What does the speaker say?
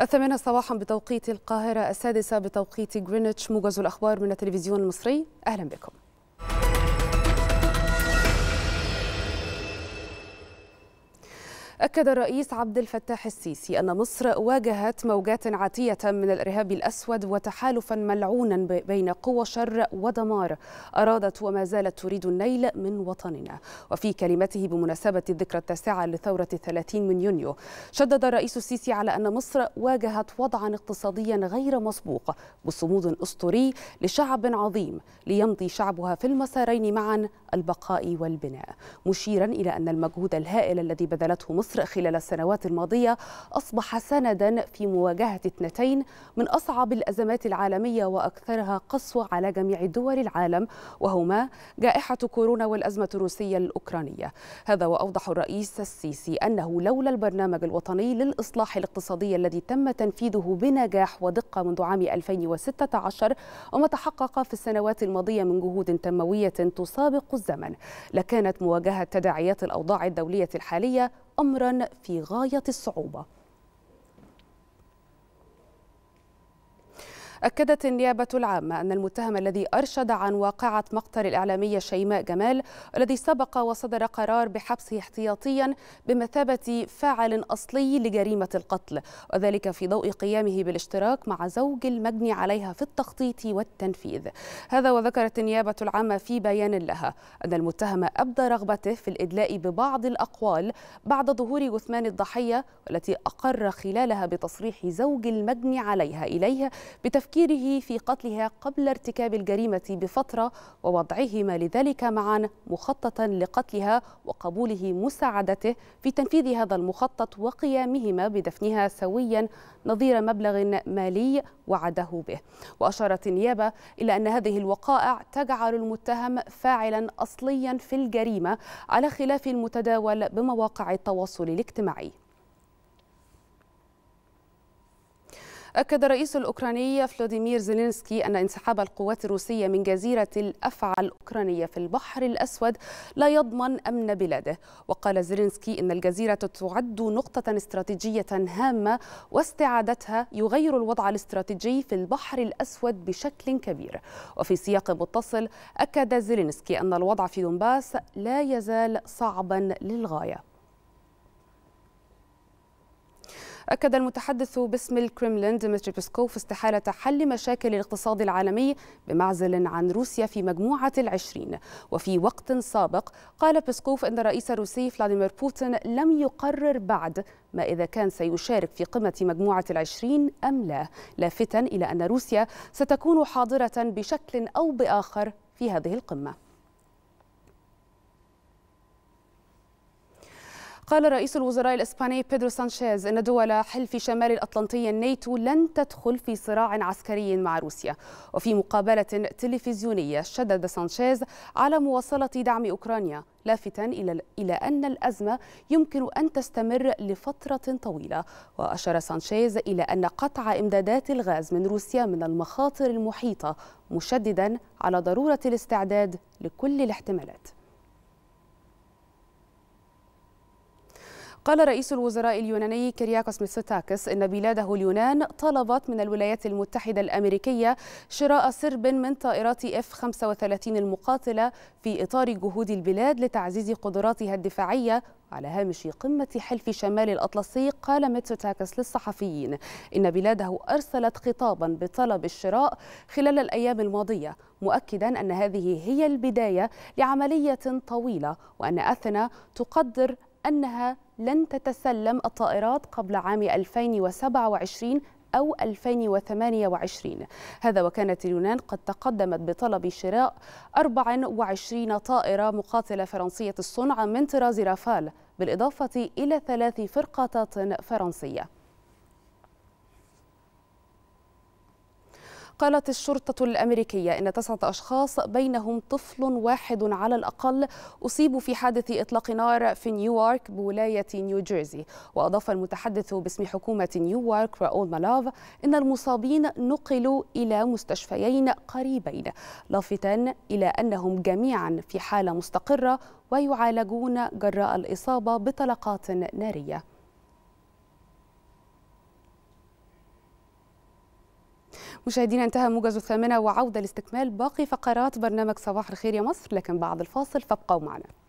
الثامنة صباحا بتوقيت القاهرة السادسة بتوقيت غرينتش موجز الأخبار من التلفزيون المصري أهلا بكم أكد الرئيس عبد الفتاح السيسي أن مصر واجهت موجات عاتية من الإرهاب الأسود وتحالفا ملعونا بين قوى شر ودمار أرادت وما زالت تريد النيل من وطننا وفي كلمته بمناسبة الذكرى التاسعة لثورة 30 من يونيو شدد الرئيس السيسي على أن مصر واجهت وضعا اقتصاديا غير مسبوق بصمود أسطوري لشعب عظيم ليمضي شعبها في المسارين معا البقاء والبناء مشيرا إلى أن المجهود الهائل الذي بذلته مصر مصر خلال السنوات الماضية أصبح سندا في مواجهة اثنتين من أصعب الأزمات العالمية وأكثرها قسوة على جميع دول العالم وهما جائحة كورونا والأزمة الروسية الأوكرانية هذا وأوضح الرئيس السيسي أنه لولا البرنامج الوطني للإصلاح الاقتصادي الذي تم تنفيذه بنجاح ودقة منذ عام 2016 وما تحقق في السنوات الماضية من جهود تنموية تسابق الزمن لكانت مواجهة تداعيات الأوضاع الدولية الحالية أمرا في غاية الصعوبة أكدت النيابة العامة أن المتهم الذي أرشد عن واقعة مقتل الإعلامية شيماء جمال الذي سبق وصدر قرار بحبسه احتياطيا بمثابة فاعل أصلي لجريمة القتل وذلك في ضوء قيامه بالاشتراك مع زوج المجني عليها في التخطيط والتنفيذ هذا وذكرت النيابة العامة في بيان لها أن المتهم أبدى رغبته في الإدلاء ببعض الأقوال بعد ظهور جثمان الضحية والتي أقر خلالها بتصريح زوج المجني عليها إليه بتفكير تفكيره في قتلها قبل ارتكاب الجريمة بفترة ووضعهما لذلك معا مخططا لقتلها وقبوله مساعدته في تنفيذ هذا المخطط وقيامهما بدفنها سويا نظير مبلغ مالي وعده به وأشارت النيابة إلى أن هذه الوقائع تجعل المتهم فاعلا أصليا في الجريمة على خلاف المتداول بمواقع التواصل الاجتماعي أكد الرئيس الأوكراني فلوديمير زيلينسكي أن انسحاب القوات الروسية من جزيرة الأفعى الأوكرانية في البحر الأسود لا يضمن أمن بلاده وقال زيلينسكي أن الجزيرة تعد نقطة استراتيجية هامة واستعادتها يغير الوضع الاستراتيجي في البحر الأسود بشكل كبير وفي سياق متصل أكد زيلينسكي أن الوضع في دونباس لا يزال صعبا للغاية أكد المتحدث باسم الكرملين ديمتري بيسكوف استحالة حل مشاكل الاقتصاد العالمي بمعزل عن روسيا في مجموعة العشرين وفي وقت سابق قال بيسكوف أن الرئيس الروسي فلاديمير بوتين لم يقرر بعد ما إذا كان سيشارك في قمة مجموعة العشرين أم لا لافتا إلى أن روسيا ستكون حاضرة بشكل أو بآخر في هذه القمة قال رئيس الوزراء الإسباني بيدرو سانشيز أن دول حلف شمال الأطلنطي الناتو لن تدخل في صراع عسكري مع روسيا وفي مقابلة تلفزيونية شدد سانشيز على مواصلة دعم أوكرانيا لافتا إلى, إلى أن الأزمة يمكن أن تستمر لفترة طويلة وأشار سانشيز إلى أن قطع إمدادات الغاز من روسيا من المخاطر المحيطة مشددا على ضرورة الاستعداد لكل الاحتمالات قال رئيس الوزراء اليوناني كرياكوس ميتسوتاكس إن بلاده اليونان طلبت من الولايات المتحدة الأمريكية شراء سرب من طايرات اف F-35 المقاتلة في إطار جهود البلاد لتعزيز قدراتها الدفاعية على هامش قمة حلف شمال الأطلسي قال ميتسوتاكس للصحفيين إن بلاده أرسلت خطابا بطلب الشراء خلال الأيام الماضية مؤكدا أن هذه هي البداية لعملية طويلة وأن أثينا تقدر أنها لن تتسلم الطائرات قبل عام 2027 أو 2028 هذا وكانت اليونان قد تقدمت بطلب شراء 24 طائرة مقاتلة فرنسية الصنع من طراز رافال بالإضافة إلى ثلاث فرقاطات فرنسية قالت الشرطة الأمريكية إن تسعة أشخاص بينهم طفل واحد على الأقل أصيبوا في حادث إطلاق نار في نيويورك بولاية نيوجيرسي وأضاف المتحدث باسم حكومة نيويورك راؤول مالاف إن المصابين نقلوا إلى مستشفيين قريبين لافتا إلى أنهم جميعا في حالة مستقرة ويعالجون جراء الإصابة بطلقات نارية مشاهدينا انتهى موجز الثامنة وعودة لاستكمال باقي فقرات برنامج صباح الخير يا مصر لكن بعد الفاصل فابقوا معنا